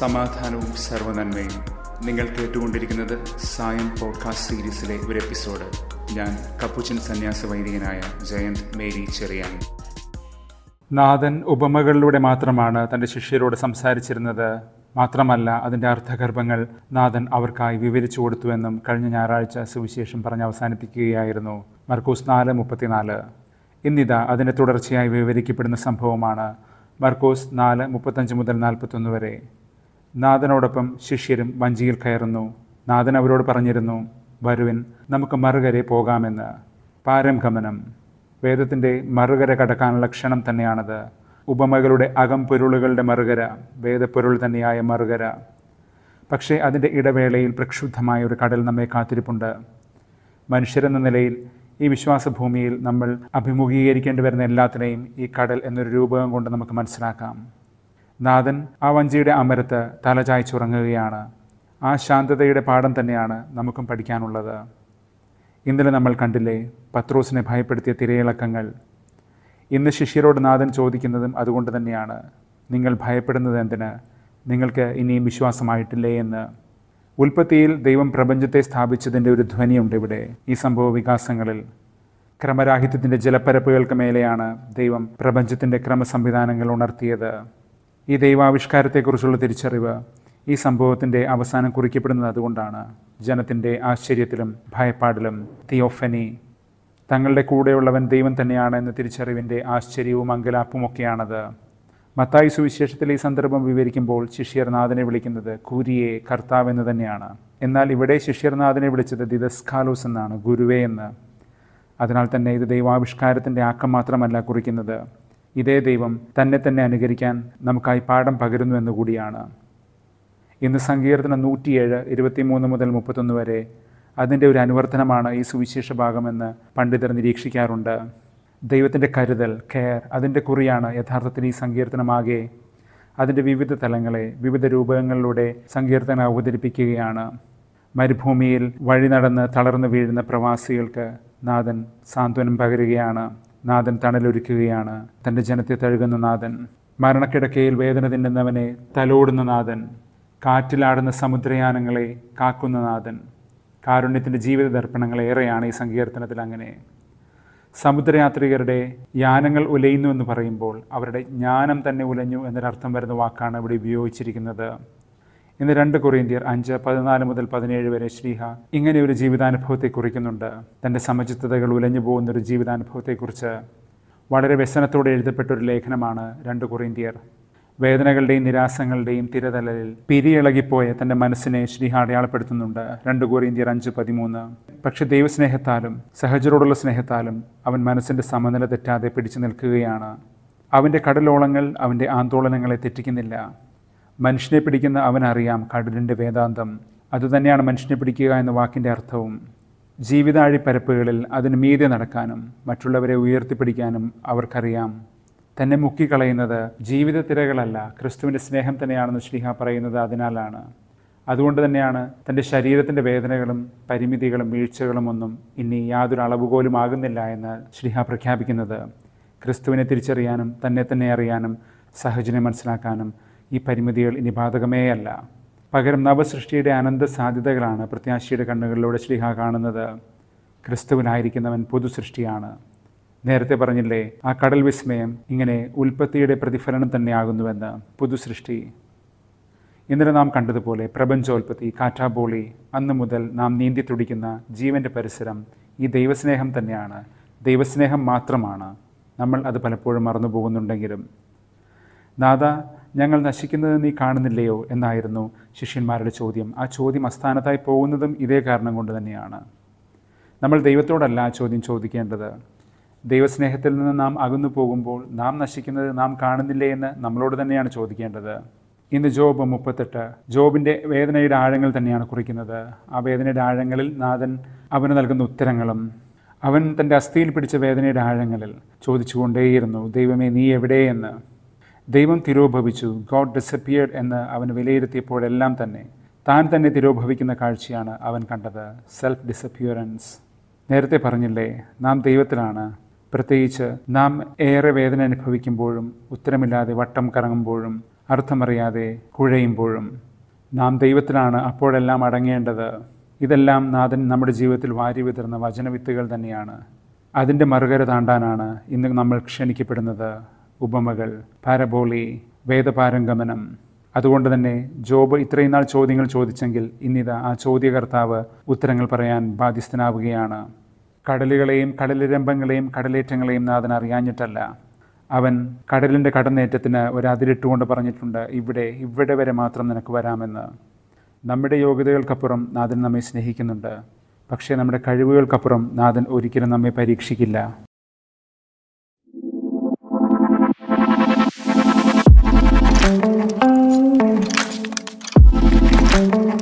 സമാധാനവും സർവനന്മയും നിങ്ങൾ കേട്ടുകൊണ്ടിരിക്കുന്നത് സായം പോഡ്കാസ്റ്റ് സീരീസിലെ ഒരു എപ്പിസോഡ് ഞാൻ കപ്പുച്ചൻ സന്യാസ വൈദികനായ ജയന്ത് മേരി ചെറിയാൻ നാഥൻ ഉപമകളിലൂടെ മാത്രമാണ് തൻ്റെ ശിഷ്യരോട് സംസാരിച്ചിരുന്നത് മാത്രമല്ല അതിൻ്റെ അർത്ഥഗർഭങ്ങൾ നാഥൻ അവർക്കായി വിവരിച്ചു കൊടുത്തുവെന്നും കഴിഞ്ഞ ഞായറാഴ്ച സുവിശേഷം പറഞ്ഞ് അവസാനിപ്പിക്കുകയായിരുന്നു മർക്കൂസ് നാല് മുപ്പത്തിനാല് ഇന്നിതാ അതിൻ്റെ തുടർച്ചയായി വിവരിക്കപ്പെടുന്ന സംഭവമാണ് മർക്കോസ് നാല് മുപ്പത്തഞ്ച് മുതൽ നാൽപ്പത്തൊന്ന് വരെ നാഥനോടൊപ്പം ശിഷ്യരും വഞ്ചിയിൽ കയറുന്നു നാഥൻ അവരോട് പറഞ്ഞിരുന്നു വരുവിൻ നമുക്ക് മറുകരെ പോകാമെന്ന് പാരംഗമനം വേദത്തിൻ്റെ മറുകര കടക്കാനുള്ള ക്ഷണം തന്നെയാണത് ഉപമകളുടെ പൊരുളുകളുടെ മറുകര വേദപ്പൊരുൾ തന്നെയായ മറുകര പക്ഷേ അതിൻ്റെ ഇടവേളയിൽ പ്രക്ഷുബ്ധമായ ഒരു കടൽ നമ്മെ കാത്തിരിപ്പുണ്ട് മനുഷ്യരെന്ന നിലയിൽ ഈ വിശ്വാസഭൂമിയിൽ നമ്മൾ അഭിമുഖീകരിക്കേണ്ടി വരുന്ന എല്ലാത്തിനെയും ഈ കടൽ എന്നൊരു രൂപകം കൊണ്ട് നമുക്ക് മനസ്സിലാക്കാം നാഥൻ ആ വഞ്ചിയുടെ അമരത്ത് തലചായ്ച്ചുറങ്ങുകയാണ് ആ ശാന്തതയുടെ പാഠം തന്നെയാണ് നമുക്കും പഠിക്കാനുള്ളത് ഇന്നലെ നമ്മൾ കണ്ടില്ലേ പത്രോസിനെ ഭയപ്പെടുത്തിയ തിരയിളക്കങ്ങൾ ഇന്ന് ശിഷ്യരോട് നാഥൻ ചോദിക്കുന്നതും അതുകൊണ്ട് തന്നെയാണ് നിങ്ങൾ ഭയപ്പെടുന്നത് എന്തിന് നിങ്ങൾക്ക് ഇനിയും വിശ്വാസമായിട്ടില്ലേ എന്ന് ഉൽപ്പത്തിയിൽ ദൈവം പ്രപഞ്ചത്തെ സ്ഥാപിച്ചതിൻ്റെ ഒരു ധ്വനിയുണ്ട് ഇവിടെ ഈ സംഭവ വികാസങ്ങളിൽ ക്രമരാഹിത്യത്തിൻ്റെ ജലപ്പരപ്പുകൾക്ക് മേലെയാണ് ദൈവം പ്രപഞ്ചത്തിൻ്റെ ക്രമസംവിധാനങ്ങൾ ഉണർത്തിയത് ഈ ദൈവാവിഷ്കാരത്തെക്കുറിച്ചുള്ള തിരിച്ചറിവ് ഈ സംഭവത്തിൻ്റെ അവസാനം കുറിക്കപ്പെടുന്നത് അതുകൊണ്ടാണ് ജനത്തിൻ്റെ ആശ്ചര്യത്തിലും ഭയപ്പാടിലും തിയോഫനി തങ്ങളുടെ കൂടെയുള്ളവൻ ദൈവം തന്നെയാണ് എന്ന തിരിച്ചറിവിൻ്റെ ആശ്ചര്യവും അങ്കലാപ്പുമൊക്കെയാണത് മത്തായി സുവിശേഷത്തിൽ ഈ സന്ദർഭം വിവരിക്കുമ്പോൾ ശിഷ്യർനാഥനെ വിളിക്കുന്നത് കൂരിയെ കർത്താവ് എന്ന് തന്നെയാണ് എന്നാൽ ഇവിടെ ശിഷ്യർനാഥനെ വിളിച്ചത് ദിദസ്കാലോസ് എന്നാണ് ഗുരുവേ എന്ന് അതിനാൽ തന്നെ ഇത് ദൈവാവിഷ്കാരത്തിൻ്റെ ആക്കം മാത്രമല്ല കുറിക്കുന്നത് ഇതേ ദൈവം തന്നെ തന്നെ അനുകരിക്കാൻ നമുക്കായി പാഠം പകരുന്നു എന്നുകൂടിയാണ് ഇന്ന് സങ്കീർത്തനം നൂറ്റിയേഴ് ഇരുപത്തിമൂന്ന് മുതൽ മുപ്പത്തൊന്ന് വരെ അതിൻ്റെ ഒരു അനുവർത്തനമാണ് ഈ സുവിശേഷ ഭാഗമെന്ന് പണ്ഡിതർ നിരീക്ഷിക്കാറുണ്ട് ദൈവത്തിൻ്റെ കരുതൽ കെയർ അതിൻ്റെ കുറിയാണ് യഥാർത്ഥത്തിൽ ഈ സങ്കീർത്തനമാകെ അതിൻ്റെ വിവിധ തലങ്ങളെ വിവിധ രൂപങ്ങളിലൂടെ സങ്കീർത്തനം അവതരിപ്പിക്കുകയാണ് മരുഭൂമിയിൽ വഴി നടന്ന് തളർന്നു വീഴുന്ന പ്രവാസികൾക്ക് നാഥൻ സാന്ത്വനം പകരുകയാണ് നാഥൻ തണലൊരുക്കുകയാണ് തൻ്റെ ജനത്തെ തഴുകുന്ന നാഥൻ മരണക്കിടക്കയിൽ വേദന തിന്നുന്നവനെ തലോടുന്ന നാഥൻ കാറ്റിലാടുന്ന സമുദ്രയാനങ്ങളെ കാക്കുന്ന നാഥൻ കാരുണ്യത്തിൻ്റെ ജീവിത ദർപ്പണങ്ങൾ ഏറെയാണ് ഈ സങ്കീർത്തനത്തിൽ അങ്ങനെ സമുദ്രയാത്രികരുടെ യാനങ്ങൾ ഉലയുന്നു എന്ന് പറയുമ്പോൾ അവരുടെ ജ്ഞാനം തന്നെ ഉലഞ്ഞു എന്നൊരർത്ഥം വരുന്ന വാക്കാണ് ഇവിടെ ഉപയോഗിച്ചിരിക്കുന്നത് ഇന്ന് രണ്ട് കൊറിയന്റിയർ അഞ്ച് പതിനാല് മുതൽ പതിനേഴ് വരെ ശ്രീഹ ഇങ്ങനെ ഒരു ജീവിതാനുഭവത്തെ കുറിക്കുന്നുണ്ട് തൻ്റെ സമചിത്തതകൾ ഉലഞ്ഞു പോകുന്ന ഒരു ജീവിതാനുഭവത്തെക്കുറിച്ച് വളരെ വ്യസനത്തോടെ എഴുതപ്പെട്ട ഒരു ലേഖനമാണ് രണ്ട് കൊറിയന്റിയർ വേദനകളുടെയും നിരാസങ്ങളുടെയും തിരതലലിൽ പിരിയിളകിപ്പോയ തൻ്റെ മനസ്സിനെ ശ്രീഹ അടയാളപ്പെടുത്തുന്നുണ്ട് രണ്ട് കോരിന്തിയർ അഞ്ച് പതിമൂന്ന് പക്ഷെ ദൈവസ്നേഹത്താലും സഹജരോടുള്ള സ്നേഹത്താലും അവൻ മനസ്സിൻ്റെ സമനില തെറ്റാതെ പിടിച്ചു നിൽക്കുകയാണ് അവൻ്റെ കടലോളങ്ങൾ അവൻ്റെ ആന്തോളനങ്ങളെ തെറ്റിക്കുന്നില്ല മനുഷ്യനെ പിടിക്കുന്ന അവനറിയാം കടലിൻ്റെ വേദാന്തം അതുതന്നെയാണ് മനുഷ്യനെ പിടിക്കുക എന്ന വാക്കിൻ്റെ അർത്ഥവും ജീവിതാഴിപ്പരപ്പുകളിൽ അതിന് മീതെ നടക്കാനും മറ്റുള്ളവരെ ഉയർത്തിപ്പിടിക്കാനും അവർക്കറിയാം തന്നെ മുക്കിക്കളയുന്നത് ജീവിത തിരകളല്ല ക്രിസ്തുവിൻ്റെ സ്നേഹം തന്നെയാണെന്ന് ശ്രീഹ പറയുന്നത് അതിനാലാണ് അതുകൊണ്ട് തന്നെയാണ് തൻ്റെ ശരീരത്തിൻ്റെ വേദനകളും പരിമിതികളും വീഴ്ചകളും ഒന്നും ഇനി യാതൊരു അളവുകോലും ആകുന്നില്ല എന്ന് ശ്രീഹ പ്രഖ്യാപിക്കുന്നത് ക്രിസ്തുവിനെ തിരിച്ചറിയാനും തന്നെ തന്നെ അറിയാനും സഹജനെ മനസ്സിലാക്കാനും ഈ പരിമിതികൾ ഇനി ബാധകമേയല്ല പകരം നവസൃഷ്ടിയുടെ അനന്ത സാധ്യതകളാണ് പ്രത്യാശയുടെ കണ്ണുകളിലൂടെ ശ്രീഹ കാണുന്നത് ക്രിസ്തുവിനായിരിക്കുന്നവൻ പൊതുസൃഷ്ടിയാണ് നേരത്തെ പറഞ്ഞില്ലേ ആ കടൽ വിസ്മയം ഇങ്ങനെ ഉൽപ്പത്തിയുടെ പ്രതിഫലനം തന്നെയാകുന്നുവെന്ന് പുതുസൃഷ്ടി ഇന്നലെ നാം കണ്ടതുപോലെ പ്രപഞ്ചോൽപ്പത്തി കാറ്റാബോളി അന്ന് മുതൽ നാം നീന്തി തുടിക്കുന്ന ജീവൻ്റെ പരിസരം ഈ ദൈവസ്നേഹം തന്നെയാണ് ദൈവസ്നേഹം മാത്രമാണ് നമ്മൾ അത് പലപ്പോഴും മറന്നു പോകുന്നുണ്ടെങ്കിലും നാദ ഞങ്ങൾ നശിക്കുന്നത് നീ കാണുന്നില്ലയോ എന്നായിരുന്നു ശിഷ്യന്മാരുടെ ചോദ്യം ആ ചോദ്യം അസ്ഥാനത്തായി പോകുന്നതും ഇതേ കാരണം കൊണ്ട് തന്നെയാണ് നമ്മൾ ദൈവത്തോടല്ല ആ ചോദ്യം ചോദിക്കേണ്ടത് ദൈവസ്നേഹത്തിൽ നിന്ന് നാം അകന്നു പോകുമ്പോൾ നാം നശിക്കുന്നത് നാം കാണുന്നില്ലേ എന്ന് നമ്മളോട് തന്നെയാണ് ചോദിക്കേണ്ടത് ഇന്ന് ജോബ് മുപ്പത്തെട്ട് ജോബിൻ്റെ വേദനയുടെ ആഴങ്ങൾ തന്നെയാണ് കുറിക്കുന്നത് ആ വേദനയുടെ ആഴങ്ങളിൽ നാഥൻ അവന് നൽകുന്ന ഉത്തരങ്ങളും അവൻ തൻ്റെ അസ്ഥിയിൽ പിടിച്ച വേദനയുടെ ആഴങ്ങളിൽ ചോദിച്ചുകൊണ്ടേയിരുന്നു ദൈവമേ നീ എവിടെയെന്ന് ദൈവം തിരോഭവിച്ചു ഗോഡ് ഡിസപ്പിയേർഡ് എന്ന് അവൻ വിലയിരുത്തിയപ്പോഴെല്ലാം തന്നെ താൻ തന്നെ തിരോഭവിക്കുന്ന കാഴ്ചയാണ് അവൻ കണ്ടത് സെൽഫ് ഡിസപ്പിയറൻസ് നേരത്തെ പറഞ്ഞില്ലേ നാം ദൈവത്തിലാണ് പ്രത്യേകിച്ച് നാം ഏറെ വേദന അനുഭവിക്കുമ്പോഴും ഉത്തരമില്ലാതെ വട്ടം കറങ്ങുമ്പോഴും അർത്ഥമറിയാതെ കുഴയുമ്പോഴും നാം ദൈവത്തിലാണ് അപ്പോഴെല്ലാം അടങ്ങേണ്ടത് ഇതെല്ലാം നാഥൻ നമ്മുടെ ജീവിതത്തിൽ വാരി വിതർന്ന വചനവിത്തുകൾ തന്നെയാണ് അതിൻ്റെ മറുകര താണ്ടാനാണ് ഇന്ന് നമ്മൾ ക്ഷണിക്കപ്പെടുന്നത് ഉപമകൾ പാരബോളി വേദപാരംഗമനം അതുകൊണ്ട് തന്നെ ജോബ് ഇത്രയും നാൾ ചോദ്യങ്ങൾ ചോദിച്ചെങ്കിൽ ഇന്നിതാ ആ ചോദ്യകർത്താവ് ഉത്തരങ്ങൾ പറയാൻ ബാധ്യസ്ഥനാവുകയാണ് കടലുകളെയും കടലിരമ്പങ്ങളെയും കടലേറ്റങ്ങളെയും നാഥൻ അറിയാഞ്ഞിട്ടല്ല അവൻ കടലിൻ്റെ കടന്നേറ്റത്തിന് ഒരു പറഞ്ഞിട്ടുണ്ട് ഇവിടെ ഇവിടെ വരെ മാത്രം നിനക്ക് വരാമെന്ന് നമ്മുടെ യോഗ്യതകൾക്കപ്പുറം നാഥൻ നമ്മെ സ്നേഹിക്കുന്നുണ്ട് പക്ഷേ നമ്മുടെ കഴിവുകൾക്കപ്പുറം നാഥൻ ഒരിക്കലും നമ്മെ പരീക്ഷിക്കില്ല Thank you.